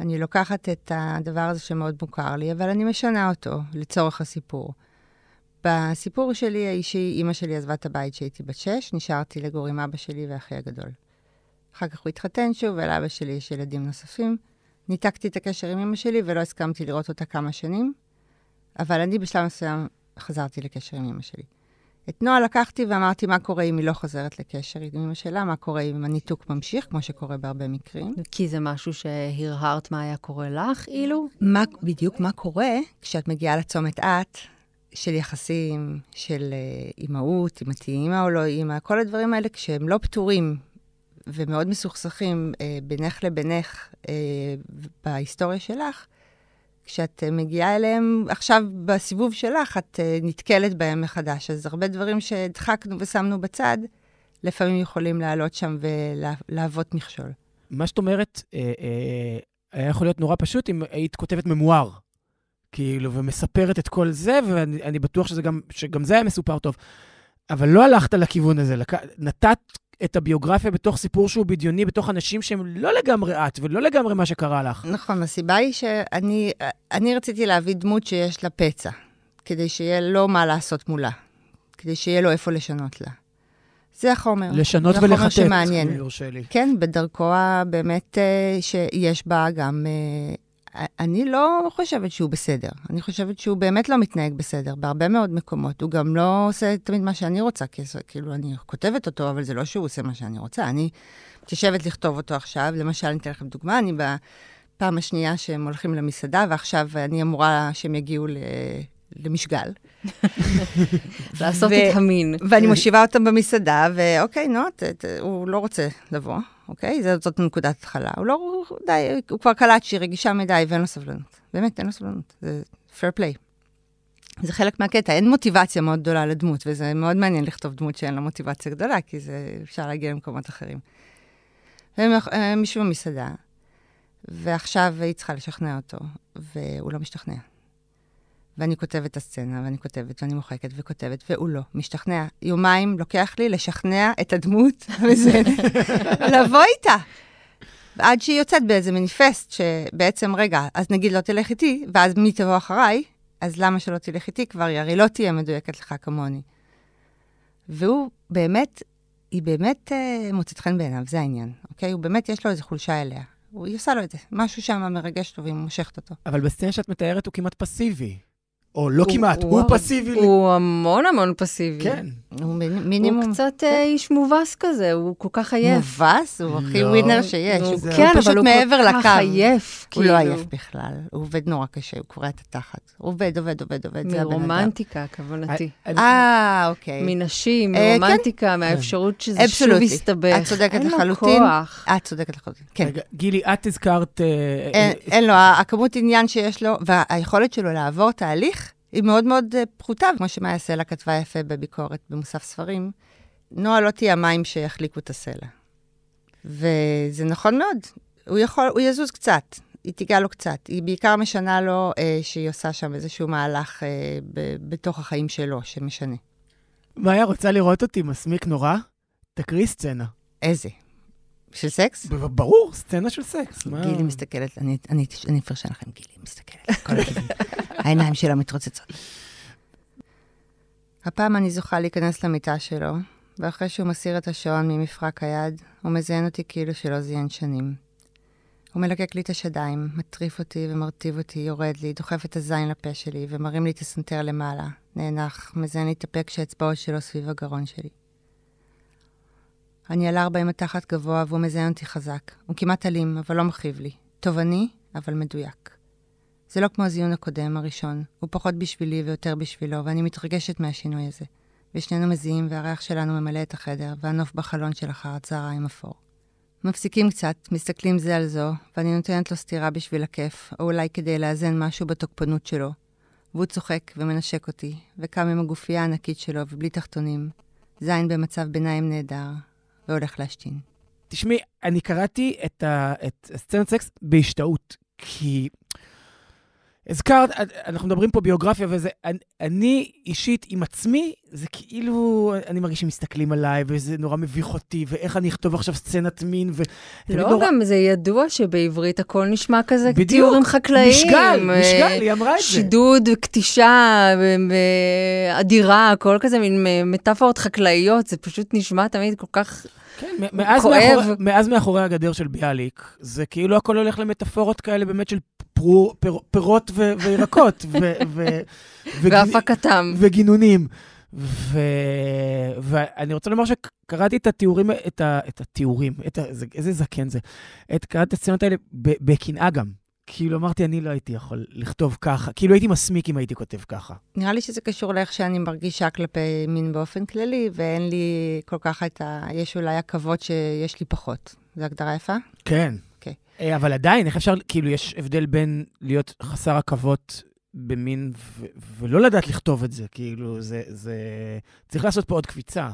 אני לוקחת את הדבר הזה שמאוד מוכר לי, אבל אני משנה אותו לצורך הסיפור. בסיפור שלי האישי, אימא שלי עזבה את הבית כשהייתי בת שש, נשארתי לגור עם אבא שלי ואחי הגדול. אחר כך הוא התחתן שוב, ולאבא שלי יש ילדים נוספים. ניתקתי את הקשר עם אמא שלי ולא הסכמתי לראות אותה כמה שנים, אבל אני בשלב מסוים חזרתי לקשר עם אמא שלי. את נועה לקחתי ואמרתי, מה קורה אם היא לא חוזרת לקשר עם אמא שלה? מה קורה אם הניתוק ממשיך, כמו שקורה בהרבה מקרים. כי זה משהו שהרהרת מה היה קורה לך, אילו? מה, בדיוק מה קורה כשאת מגיעה לצומת את, של יחסים, של אה, אימהות, אם את אימא או לא אימא, כל הדברים האלה, כשהם לא פתורים ומאוד מסוכסכים אה, בינך לבינך אה, בהיסטוריה שלך, כשאת אה, מגיעה אליהם עכשיו בסיבוב שלך, את אה, נתקלת בהם מחדש. אז הרבה דברים שהדחקנו ושמנו בצד, לפעמים יכולים לעלות שם ולהוות מכשול. מה שאת אומרת, אה, אה, היה יכול להיות נורא פשוט אם היית כותבת ממואר. כאילו, ומספרת את כל זה, ואני בטוח שזה גם, שגם זה היה מסופר טוב. אבל לא הלכת לכיוון הזה, לק... נתת את הביוגרפיה בתוך סיפור שהוא בדיוני, בתוך אנשים שהם לא לגמרי את ולא לגמרי מה שקרה לך. נכון, הסיבה היא שאני רציתי להביא דמות שיש לה פצע, כדי שיהיה לו מה לעשות מולה, כדי שיהיה לו איפה לשנות לה. זה החומר. לשנות זה ולחטט, אם יורשה לי. כן, בדרכו הבאמת אה, שיש בה גם אה, אני לא חושבת שהוא בסדר. אני חושבת שהוא באמת לא מתנהג בסדר בהרבה מאוד מקומות. הוא גם לא עושה תמיד מה שאני רוצה, כי כאילו אני כותבת אותו, אבל זה לא שהוא עושה מה שאני רוצה. אני מתיישבת לכתוב אותו עכשיו. למשל, אני אתן לכם דוגמה, אני בפעם השנייה שהם הולכים למסעדה, ועכשיו אני אמורה שהם יגיעו ל... למשגל. לעשות את המין. ואני מושיבה אותם במסעדה, ואוקיי, נו, הוא לא רוצה לבוא. אוקיי? זאת, זאת נקודת התחלה. הוא לא, די, הוא כבר קלט שהיא רגישה מדי ואין לו סבלנות. באמת, אין לו סבלנות. זה fair play. זה חלק מהקטע, אין מוטיבציה מאוד גדולה לדמות, וזה מאוד מעניין לכתוב דמות שאין לה מוטיבציה גדולה, כי זה אפשר להגיע למקומות אחרים. ומישהו במסעדה, ועכשיו היא צריכה לשכנע אותו, והוא לא משתכנע. ואני כותבת את הסצנה, ואני כותבת, ואני מוחקת וכותבת, והוא לא, משתכנע. יומיים לוקח לי לשכנע את הדמות המזוינת לבוא איתה. עד שהיא יוצאת באיזה מניפסט, שבעצם, רגע, אז נגיד לא תלך איתי, ואז מי תבוא אחריי? אז למה שלא תלך איתי כבר? היא הרי לא תהיה מדויקת לך כמוני. והוא באמת, היא באמת אה, מוצאת חן בעיניו, זה העניין, אוקיי? הוא באמת, יש לו איזו חולשה אליה. הוא, היא עושה לו את זה. משהו שם מרגש אותו והיא מושכת אותו. אבל בסצנה שאת מתארת הוא כמעט פסיבי. או לא הוא, כמעט, הוא, הוא פסיבי. הוא המון המון פסיבי. כן. הוא מינימום. הוא קצת כן. אה, איש מובס כזה, הוא כל כך עייף. מובס? הוא הכי לא, ווינר שיש. לא, הוא כן, אבל הוא מעבר לקו. עייף. הוא לא כאילו. לא עייף בכלל, הוא עובד נורא קשה, הוא קורע את התחת. הוא עובד, עובד, עובד, עובד, מרומנטיקה, כוונתי. אה, אה אוקיי. מנשים, אה, כן. מרומנטיקה, כן? מהאפשרות כן. שזה שוב יסתבך. את צודקת לחלוטין. אין לו כוח. את צודקת לחלוטין, כן. גילי, את הזכרת... אין לו, הכמות עניין שיש לו, והיכולת שלו לעבור תהליך היא מאוד מאוד אה, פחותה, כמו שמאיה סלע כתבה יפה בביקורת במוסף ספרים, נועה לא תהיה המים שיחליקו את הסלע. וזה נכון מאוד, הוא יכול, הוא יזוז קצת, היא תיגע לו קצת. היא בעיקר משנה לו אה, שהיא עושה שם איזשהו מהלך אה, ב- בתוך החיים שלו, שמשנה. מאיה רוצה לראות אותי מסמיק נורא? תקריא סצנה. איזה? של סקס? ברור, סצנה של סקס. גילי מסתכלת, אני אפרשן לכם, גילי מסתכלת, כל הכיוון. העיניים שלה מתרוצצות. הפעם אני זוכה להיכנס למיטה שלו, ואחרי שהוא מסיר את השעון ממפרק היד, הוא מזיין אותי כאילו שלא זיין שנים. הוא מלקק לי את השדיים, מטריף אותי ומרטיב אותי, יורד לי, דוחף את הזין לפה שלי ומרים לי את הסנטר למעלה, נאנח, מזיין לי את הפה כשהאצבעות שלו סביב הגרון שלי. אני על ארבע עם התחת גבוה והוא מזיין אותי חזק. הוא כמעט אלים, אבל לא מכאיב לי. תובעני, אבל מדויק. זה לא כמו הזיון הקודם, הראשון. הוא פחות בשבילי ויותר בשבילו, ואני מתרגשת מהשינוי הזה. ושנינו מזיעים, והריח שלנו ממלא את החדר, והנוף בחלון של אחר הצהריים אפור. מפסיקים קצת, מסתכלים זה על זו, ואני נותנת לו סטירה בשביל הכיף, או אולי כדי לאזן משהו בתוקפנות שלו. והוא צוחק ומנשק אותי, וקם עם הגופייה הענקית שלו ובלי תחתונים. זין במצב ביניים נהדר, והולך להשתין. תשמעי, אני קראתי את, ה, את הסצנת סקס בהשתאות, כי הזכרת, אנחנו מדברים פה ביוגרפיה וזה, אני, אישית עם עצמי, זה כאילו, אני מרגיש שמסתכלים עליי, וזה נורא מביך אותי, ואיך אני אכתוב עכשיו סצנת מין, ו... לא, נורא... גם זה ידוע שבעברית הכל נשמע כזה בדיוק, תיאורים חקלאיים. משקל, אה, משקל, היא אמרה את שידוד, זה. שידוד, קטישה, אדירה, הכל כזה, מין מטאפורות חקלאיות, זה פשוט נשמע תמיד כל כך... כן, מאז, כואב. מאחורי, מאז מאחורי הגדר של ביאליק, זה כאילו הכל הולך למטאפורות כאלה באמת של פרו, פיר, פירות ו, וירקות. ו, ו, ו, והפקתם. וגינונים. ו... ואני רוצה לומר שקראתי את התיאורים, את, ה... את התיאורים, את ה... איזה זקן זה, את... קראתי את הסצנות האלה בקנאה גם. כאילו אמרתי, אני לא הייתי יכול לכתוב ככה, כאילו הייתי מסמיק אם הייתי כותב ככה. נראה לי שזה קשור לאיך שאני מרגישה כלפי מין באופן כללי, ואין לי כל כך את ה... יש אולי עכבות שיש לי פחות. זו הגדרה יפה? כן. Okay. אוקיי. אה, אבל עדיין, איך אפשר, כאילו, יש הבדל בין להיות חסר עכבות במין, ו- ולא לדעת לכתוב את זה, כאילו, זה, זה... צריך לעשות פה עוד קפיצה.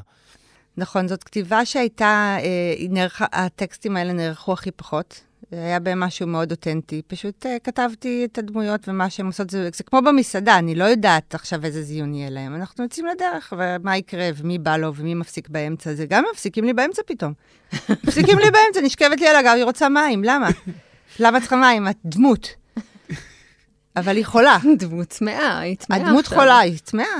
נכון, זאת כתיבה שהייתה, אה, נערכה, הטקסטים האלה נערכו הכי פחות. היה בהם משהו מאוד אותנטי. פשוט uh, כתבתי את הדמויות ומה שהן עושות. זה, זה כמו במסעדה, אני לא יודעת עכשיו איזה זיון יהיה להם. אנחנו יוצאים לדרך, ומה יקרה, ומי בא לו, ומי מפסיק באמצע. זה גם מפסיקים לי באמצע פתאום. מפסיקים לי באמצע, נשכבת לי על הגב, היא רוצה מים, למה? למה צריכה מים? את דמות. אבל היא חולה. דמות צמאה, היא צמאה עכשיו. הדמות חולה, היא צמאה.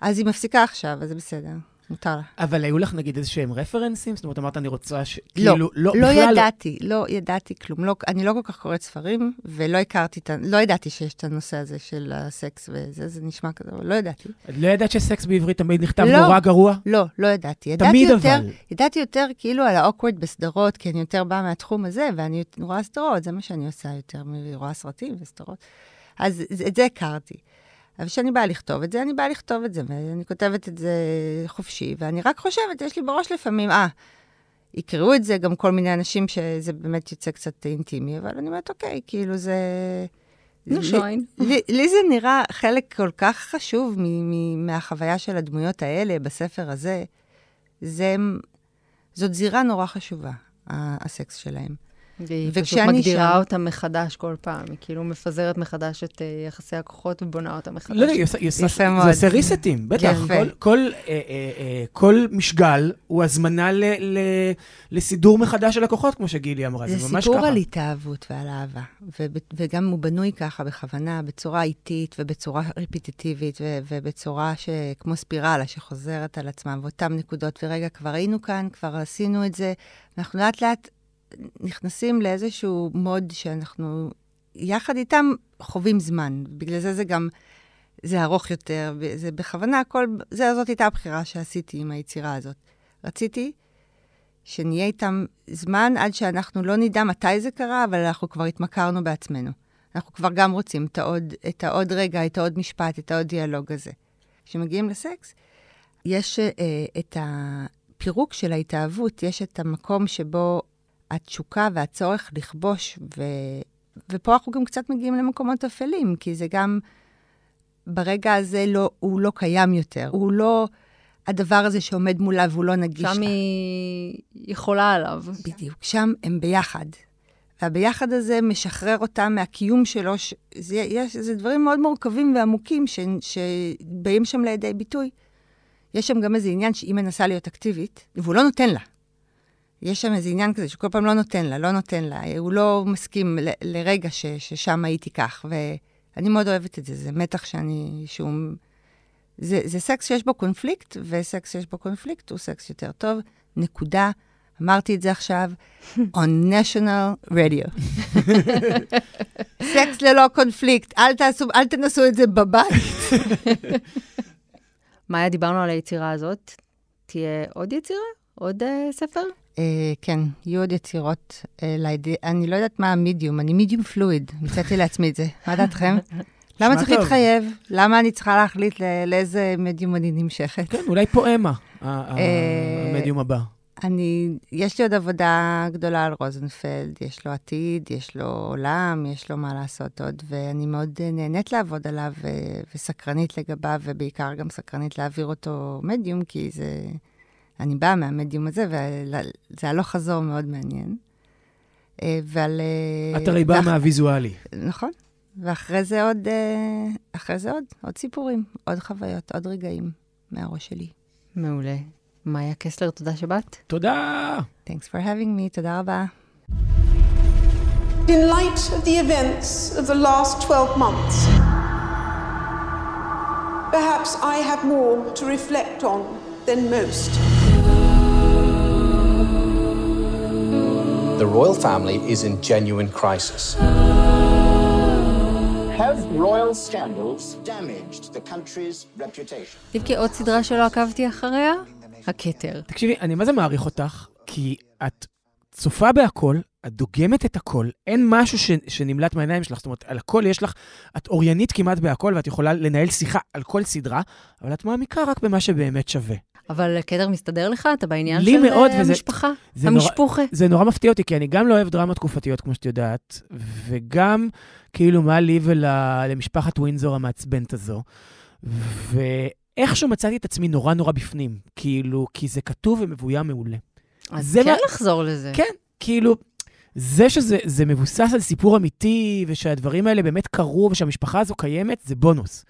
אז היא מפסיקה עכשיו, אז זה בסדר. מותר. אבל היו לך נגיד איזה שהם רפרנסים? זאת אומרת, אמרת, אני רוצה ש... לא, כאילו, לא, לא, לא. ידעתי, לא... לא ידעתי כלום. לא, אני לא כל כך קוראת ספרים, ולא הכרתי, את ה... לא ידעתי שיש את הנושא הזה של הסקס וזה, זה נשמע כזה, אבל לא ידעתי. לא ידעת שסקס בעברית תמיד נכתב לא, נורא גרוע? לא, לא ידעתי. ידעתי תמיד יותר, אבל. ידעתי יותר כאילו על האוקוורד בסדרות, כי אני יותר באה מהתחום הזה, ואני רואה סדרות, זה מה שאני עושה יותר, אני רואה סרטים וסדרות. אז את זה הכרתי. אבל כשאני באה לכתוב את זה, אני באה לכתוב את זה, ואני כותבת את זה חופשי, ואני רק חושבת, יש לי בראש לפעמים, אה, ah, יקראו את זה גם כל מיני אנשים שזה באמת יוצא קצת אינטימי, אבל אני אומרת, אוקיי, כאילו זה... נו שוין. לי, לי זה נראה חלק כל כך חשוב מ- מ- מהחוויה של הדמויות האלה בספר הזה, זה, זאת זירה נורא חשובה, הסקס שלהם. והיא פשוט מגדירה שם... אותם מחדש כל פעם, היא כאילו מפזרת מחדש את uh, יחסי הכוחות ובונה אותם מחדש. לא, לא, היא עושה, היא עושה, יפה מאוד. זה עושה ריסטים, כן. בטח. יפה. כן. כל, כל, uh, uh, uh, כל משגל הוא הזמנה ל, ל, לסידור מחדש של הכוחות, כמו שגילי אמרה, זה, זה ממש ככה. זה סיפור על התאהבות ועל אהבה, ו, וגם הוא בנוי ככה בכוונה, בצורה איטית ובצורה רפיטטיבית, ו, ובצורה כמו ספירלה שחוזרת על עצמה, ואותן נקודות, ורגע, כבר היינו כאן, כבר עשינו את זה, אנחנו לאט-לאט נכנסים לאיזשהו מוד שאנחנו יחד איתם חווים זמן. בגלל זה זה גם, זה ארוך יותר, זה בכוונה הכל, זה, זאת הייתה הבחירה שעשיתי עם היצירה הזאת. רציתי שנהיה איתם זמן עד שאנחנו לא נדע מתי זה קרה, אבל אנחנו כבר התמכרנו בעצמנו. אנחנו כבר גם רוצים את העוד, את העוד רגע, את העוד משפט, את העוד דיאלוג הזה. כשמגיעים לסקס, יש אה, את הפירוק של ההתאהבות, יש את המקום שבו התשוקה והצורך לכבוש, ו... ופה אנחנו גם קצת מגיעים למקומות אפלים, כי זה גם, ברגע הזה לא, הוא לא קיים יותר, הוא לא הדבר הזה שעומד מולה והוא לא נגיש. שם לה. היא יכולה עליו. בדיוק, שם הם ביחד. והביחד הזה משחרר אותה מהקיום שלו, ש... זה, יש, זה דברים מאוד מורכבים ועמוקים ש... שבאים שם לידי ביטוי. יש שם גם איזה עניין שהיא מנסה להיות אקטיבית, והוא לא נותן לה. יש שם איזה עניין כזה שכל פעם לא נותן לה, לא נותן לה, הוא לא מסכים ל- לרגע ש- ששם הייתי כך, ואני מאוד אוהבת את זה, זה מתח שאני, שהוא... זה, זה סקס שיש בו קונפליקט, וסקס שיש בו קונפליקט הוא סקס יותר טוב, נקודה. אמרתי את זה עכשיו, on national radio. סקס ללא קונפליקט, אל, תעשו, אל תנסו את זה בבית. מאיה, דיברנו על היצירה הזאת. תהיה עוד יצירה? עוד uh, ספר? אה, כן, יהיו עוד יצירות. אה, אני לא יודעת מה המדיום, אני מדיום פלואיד, מצאתי לעצמי את זה. מה דעתכם? למה צריך להתחייב? למה אני צריכה להחליט לאיזה מדיום אני נמשכת? כן, אולי פואמה, אה, המדיום הבא. אני, יש לי עוד עבודה גדולה על רוזנפלד, יש לו עתיד, יש לו עולם, יש לו מה לעשות עוד, ואני מאוד נהנית לעבוד עליו וסקרנית לגביו, ובעיקר גם סקרנית להעביר אותו מדיום, כי זה... אני באה מהמדיום הזה, וזה הלוך חזור מאוד מעניין. אה, ועל... אה, את הרי באה מהוויזואלי. נכון. ואחרי זה עוד, אה, אחרי זה עוד, עוד סיפורים, עוד חוויות, עוד רגעים מהראש שלי. מעולה. מאיה קסלר, תודה שבאת. תודה. Thanks for having me, תודה רבה. In light of the events of the last 12 months, perhaps I have more to reflect on than most. The royal family is in genuine crisis. תבקי עוד סדרה שלא עקבתי אחריה? הכתר. תקשיבי, אני מה זה מעריך אותך? כי את צופה בהכל, את דוגמת את הכל, אין משהו שנמלט מהעיניים שלך, זאת אומרת, על הכל יש לך, את אוריינית כמעט בהכל, ואת יכולה לנהל שיחה על כל סדרה, אבל את מעמיקה רק במה שבאמת שווה. אבל קדר מסתדר לך? אתה בעניין של אה, מאוד, וזה, המשפחה? זה המשפוחה? נורא, זה נורא מפתיע אותי, כי אני גם לא אוהב דרמה תקופתיות, כמו שאת יודעת, וגם, כאילו, מה לי ולמשפחת ווינזור המעצבנת הזו. ואיכשהו מצאתי את עצמי נורא נורא בפנים, כאילו, כי זה כתוב ומבוים מעולה. אז כן מה... לחזור לזה. כן, כאילו, זה שזה מבוסס על סיפור אמיתי, ושהדברים האלה באמת קרו, ושהמשפחה הזו קיימת, זה בונוס.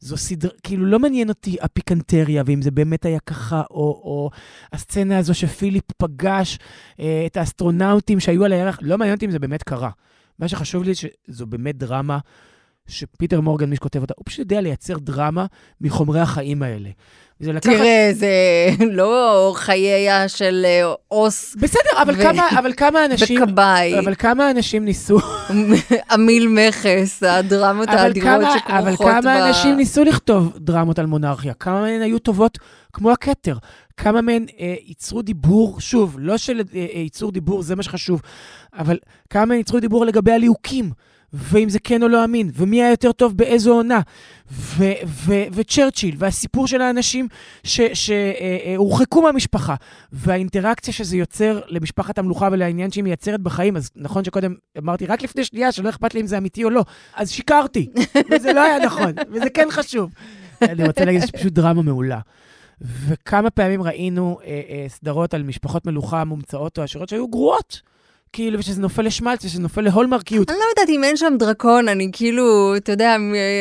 זו סדרה, כאילו לא מעניין אותי הפיקנטריה, ואם זה באמת היה ככה, או, או הסצנה הזו שפיליפ פגש אה, את האסטרונאוטים שהיו על הירח, לא מעניין אותי אם זה באמת קרה. מה שחשוב לי שזו באמת דרמה שפיטר מורגן, מי שכותב אותה, הוא פשוט יודע לייצר דרמה מחומרי החיים האלה. זה לקחת... תראה, זה לא חייה של אה, עוס. בסדר, אבל, ו... כמה, אבל כמה אנשים... וכבאי. אבל כמה אנשים ניסו... עמיל מכס, הדרמות האדירות שכרוכות ב... אבל כמה ב... אנשים ניסו לכתוב דרמות על מונרכיה? כמה מהן היו טובות כמו הכתר? כמה מהן אה, ייצרו דיבור, שוב, לא של אה, אה ייצור דיבור, זה מה שחשוב, אבל כמה מהן ייצרו דיבור לגבי הליהוקים? ואם זה כן או לא אמין, ומי היה יותר טוב באיזו עונה, ו- ו- וצ'רצ'יל, והסיפור של האנשים שהורחקו ש- אה, אה, מהמשפחה, והאינטראקציה שזה יוצר למשפחת המלוכה ולעניין שהיא מייצרת בחיים, אז נכון שקודם אמרתי רק לפני שנייה שלא אכפת לי אם זה אמיתי או לא, אז שיקרתי, וזה לא היה נכון, וזה כן חשוב. אני רוצה להגיד שזה פשוט דרמה מעולה. וכמה פעמים ראינו אה, אה, סדרות על משפחות מלוכה מומצאות או עשירות שהיו גרועות. כאילו, ושזה נופל לשמלץ, ושזה נופל להולמרקיות. אני לא יודעת אם אין שם דרקון, אני כאילו, אתה יודע,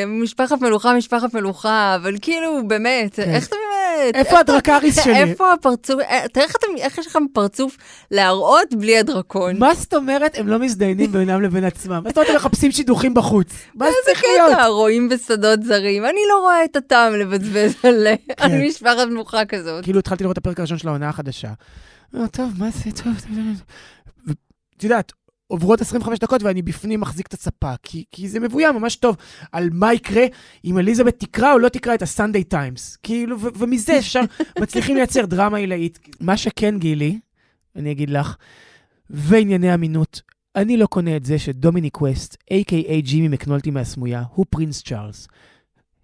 משפחת מלוכה, משפחת מלוכה, אבל כאילו, באמת, כן. איך אתה באמת... איפה הדרקריס שלי? איפה הפרצוף, אה, תראה איך, איך יש לכם פרצוף להראות בלי הדרקון. מה זאת אומרת, הם לא מזדיינים בינם לבין עצמם? מה זאת אומרת, הם מחפשים שידוכים בחוץ? מה זה צריך להיות? איזה קטע, רואים בשדות זרים, אני לא רואה את הטעם לבזבז על, כן. משפחת מלוכה כזאת. כאילו, התחלתי לראות את הפרק הראשון של העונה החדשה. אה, טוב, מה זה, טוב, את יודעת, עוברות 25 דקות ואני בפנים מחזיק את הצפה, כי, כי זה מבוים ממש טוב על מה יקרה אם אליזבת תקרא או לא תקרא את הסנדיי טיימס. כאילו, ומזה אפשר, מצליחים לייצר דרמה עילאית. מה שכן גילי, אני אגיד לך, וענייני אמינות, אני לא קונה את זה שדומיני קווסט, A.K.A. ג'ימי מקנולטי מהסמויה, הוא פרינס צ'ארלס,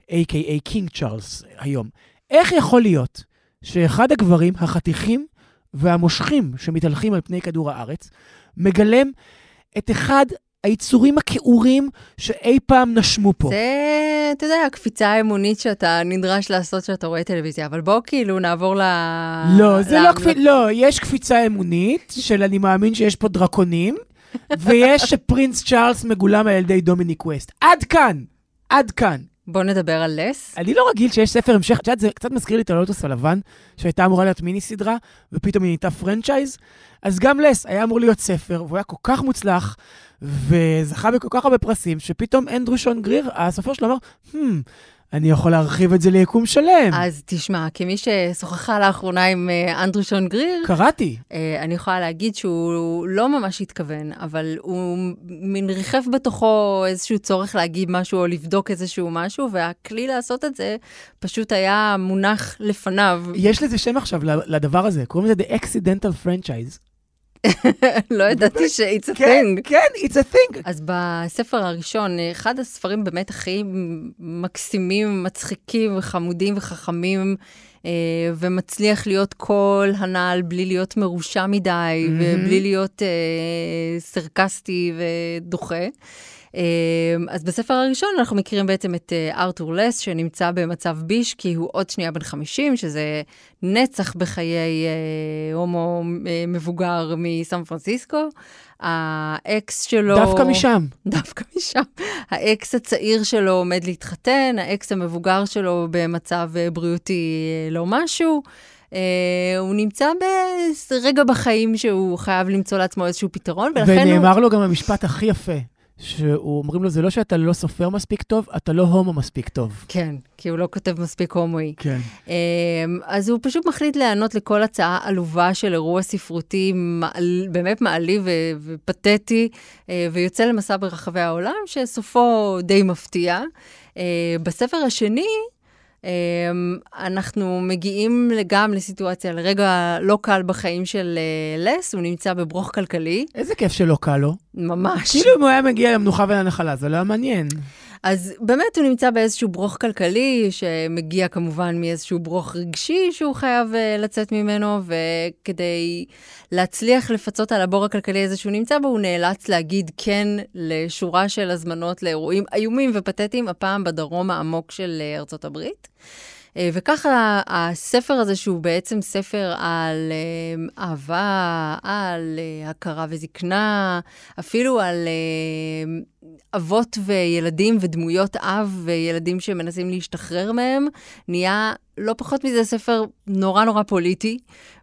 A.K.A. קינג צ'ארלס היום. איך יכול להיות שאחד הגברים החתיכים והמושכים שמתהלכים על פני כדור הארץ, מגלם את אחד היצורים הכעורים שאי פעם נשמו פה. זה, אתה יודע, הקפיצה האמונית שאתה נדרש לעשות כשאתה רואה טלוויזיה, אבל בואו כאילו נעבור ל... לא, זה לא ל... לא קפיצה, לא, יש קפיצה אמונית של אני מאמין שיש פה דרקונים, ויש שפרינס צ'ארלס מגולם על ידי דומיניק ווסט. עד כאן, עד כאן. בוא נדבר על לס. אני לא רגיל שיש ספר המשך, את יודעת, זה קצת מזכיר לי את הלוטוס הלבן, שהייתה אמורה להיות מיני סדרה, ופתאום היא נהייתה פרנצ'ייז. אז גם לס היה אמור להיות ספר, והוא היה כל כך מוצלח, וזכה בכל כך הרבה פרסים, שפתאום אנדרו שון גריר, הסופר שלו אמר, hmm, אני יכול להרחיב את זה ליקום שלם. אז תשמע, כמי ששוחחה לאחרונה עם אה, אנדרשון גריר... קראתי. אה, אני יכולה להגיד שהוא לא ממש התכוון, אבל הוא מין ריחף בתוכו איזשהו צורך להגיד משהו או לבדוק איזשהו משהו, והכלי לעשות את זה פשוט היה מונח לפניו. יש לזה שם עכשיו לדבר הזה, קוראים לזה The Accidental Franchise. לא ידעתי ש-it's a כן, thing. כן, it's a thing. אז בספר הראשון, אחד הספרים באמת הכי מקסימים, מצחיקים וחמודים וחכמים, אה, ומצליח להיות כל הנעל בלי להיות מרושע מדי, ובלי להיות אה, סרקסטי ודוחה. אמ, אז בספר הראשון אנחנו מכירים בעצם את אה, ארתור לס, שנמצא במצב ביש, כי הוא עוד שנייה בן 50, שזה נצח בחיי אה, הומו אה, מבוגר מסן פרנסיסקו. האקס שלו... דווקא משם. דווקא משם. האקס הצעיר שלו עומד להתחתן, האקס המבוגר שלו במצב בריאותי לא משהו. Uh, הוא נמצא ברגע בחיים שהוא חייב למצוא לעצמו איזשהו פתרון, ולכן ונאמר הוא... ונאמר לו גם המשפט הכי יפה, שאומרים לו, זה לא שאתה לא סופר מספיק טוב, אתה לא הומו מספיק טוב. כן, כי הוא לא כותב מספיק הומואי. כן. אמ, אז הוא פשוט מחליט להיענות לכל הצעה עלובה של אירוע ספרותי מעל, באמת מעליב ו- ופתטי, אה, ויוצא למסע ברחבי העולם, שסופו די מפתיע. אה, בספר השני, אמ, אנחנו מגיעים גם לסיטואציה, לרגע לא קל בחיים של אה, לס, הוא נמצא בברוך כלכלי. איזה כיף שלא קל לו. ממש. כאילו אם הוא היה מגיע למנוחה ולנחלה, זה לא היה מעניין. אז באמת הוא נמצא באיזשהו ברוך כלכלי, שמגיע כמובן מאיזשהו ברוך רגשי שהוא חייב אה, לצאת ממנו, וכדי להצליח לפצות על הבור הכלכלי הזה שהוא נמצא בו, הוא נאלץ להגיד כן לשורה של הזמנות לאירועים איומים ופתטיים, הפעם בדרום העמוק של אה, ארצות הברית. אה, וככה הספר הזה, שהוא בעצם ספר על אה, אהבה, על אה, הכרה וזקנה, אפילו על אבות וילדים ודמויות אב וילדים שמנסים להשתחרר מהם, נהיה לא פחות מזה, ספר נורא נורא פוליטי,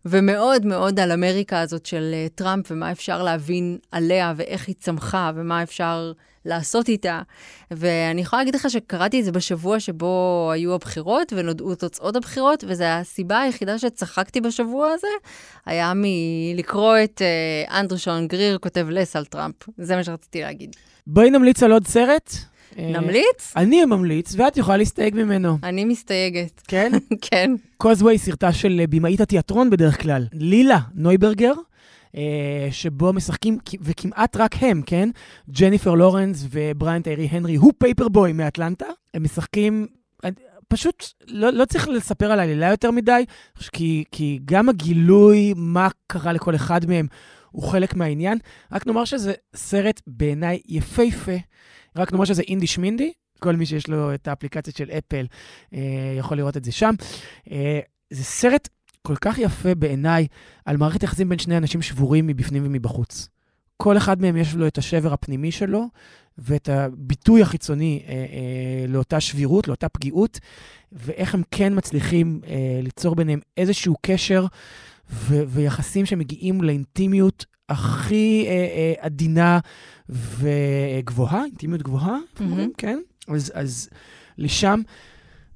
ומאוד מאוד על אמריקה הזאת של אה, טראמפ, ומה אפשר להבין עליה, ואיך היא צמחה, ומה אפשר לעשות איתה. ואני יכולה להגיד לך שקראתי את זה בשבוע שבו היו הבחירות, ונודעו תוצאות הבחירות, וזו הסיבה היחידה שצחקתי בשבוע הזה, היה מלקרוא את אה, אנדרשון גריר כותב לס על טראמפ. זה מה שרציתי להגיד. בואי נמליץ על עוד סרט. אה, נמליץ? אני ממליץ, ואת יכולה להסתייג ממנו. אני מסתייגת. כן? כן. קוזווי סרטה של אה, במאית התיאטרון בדרך כלל, לילה נויברגר. אה, שבו משחקים, וכמעט רק הם, כן? ג'ניפר לורנס ובריאן טיירי הנרי, הוא פייפר בוי מאטלנטה. הם משחקים, פשוט לא, לא צריך לספר על העלילה יותר מדי, כי, כי גם הגילוי, מה קרה לכל אחד מהם, הוא חלק מהעניין. רק נאמר שזה סרט בעיניי יפהפה, רק נאמר שזה אינדי שמינדי, כל מי שיש לו את האפליקציות של אפל אה, יכול לראות את זה שם. אה, זה סרט כל כך יפה בעיניי על מערכת יחסים בין שני אנשים שבורים מבפנים ומבחוץ. כל אחד מהם יש לו את השבר הפנימי שלו ואת הביטוי החיצוני אה, אה, לאותה שבירות, לאותה פגיעות, ואיך הם כן מצליחים אה, ליצור ביניהם איזשהו קשר ו- ויחסים שמגיעים לאינטימיות הכי אה, אה, עדינה וגבוהה, אינטימיות גבוהה, mm-hmm. אומרים, כן? אז, אז לשם...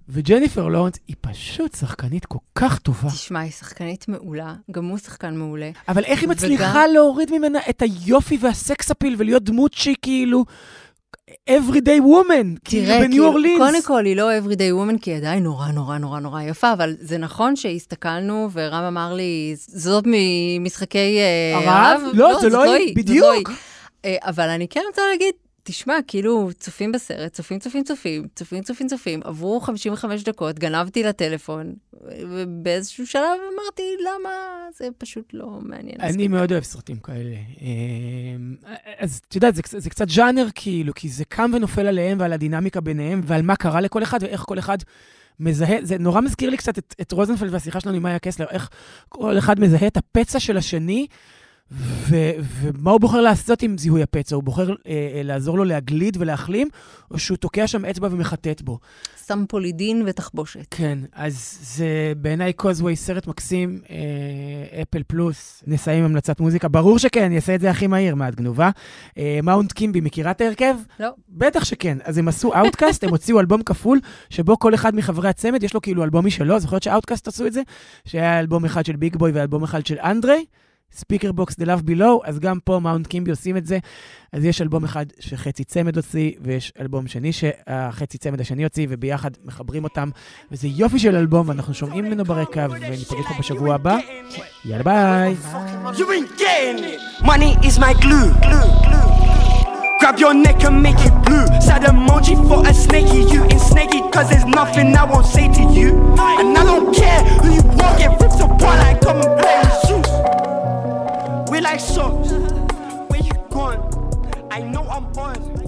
וג'ניפר לורנס היא פשוט שחקנית כל כך טובה. תשמע, היא שחקנית מעולה, גם הוא שחקן מעולה. אבל איך היא מצליחה וגם... להוריד ממנה את היופי והסקס אפיל ולהיות דמות שהיא כאילו everyday woman, כאילו בניו כאילו, אורלינס. קודם כל, היא לא everyday woman, כי היא עדיין נורא נורא נורא נורא יפה, אבל זה נכון שהסתכלנו, ורם אמר לי, זאת ממשחקי אה, ערב? לא, לא זה לא היא, לא לא בדיוק. אה, אבל אני כן רוצה להגיד, תשמע, כאילו, צופים בסרט, צופים, צופים, צופים, צופים, צופים, צופים, עברו 55 דקות, גנבתי לטלפון, ובאיזשהו שלב אמרתי, למה? זה פשוט לא מעניין. אני כן. מאוד אוהב סרטים כאלה. אמ, אז את יודעת, זה, זה קצת ז'אנר, כאילו, כי זה קם ונופל עליהם ועל הדינמיקה ביניהם, ועל מה קרה לכל אחד ואיך כל אחד... מזהה, זה נורא מזכיר לי קצת את, את רוזנפלד והשיחה שלנו עם מאיה קסלר, איך כל אחד מזהה את הפצע של השני, ו- ומה הוא בוחר לעשות עם זיהוי הפצע? הוא בוחר אה, אה, לעזור לו להגליד ולהחלים, או שהוא תוקע שם אצבע ומחטט בו? שם פולידין ותחבושת. כן, אז זה בעיניי קוזווי סרט מקסים, אה, אפל פלוס, נסיים עם המלצת מוזיקה. ברור שכן, אני אעשה את זה הכי מהיר, מה, את גנובה? אה, מאונט קימבי, מכירה את ההרכב? לא. בטח שכן. אז הם עשו אאוטקאסט, הם הוציאו אלבום כפול, שבו כל אחד מחברי הצמד, יש לו כאילו אלבום משלו, זוכרת שאאוטקאסט עשו את זה? שהיה אלבום אחד של ביג בוי ואלבום אחד של אנדרי? ספיקר בוקס, The Love Below, אז גם פה מאונט קימבי עושים את זה. אז יש אלבום אחד שחצי צמד הוציא, ויש אלבום שני שהחצי צמד השני הוציא, וביחד מחברים אותם, וזה יופי של אלבום, ואנחנו שומעים ממנו ברקע, וניפגש פה בשבוע הבא. יאללה ביי. Grab your neck and make it blue. Sad emoji for a snakey. You ain't snakey, cause there's nothing I won't say to you. And I don't care who you want, get ripped apart like common players' shoes. We like songs. Where you gone? I know I'm on.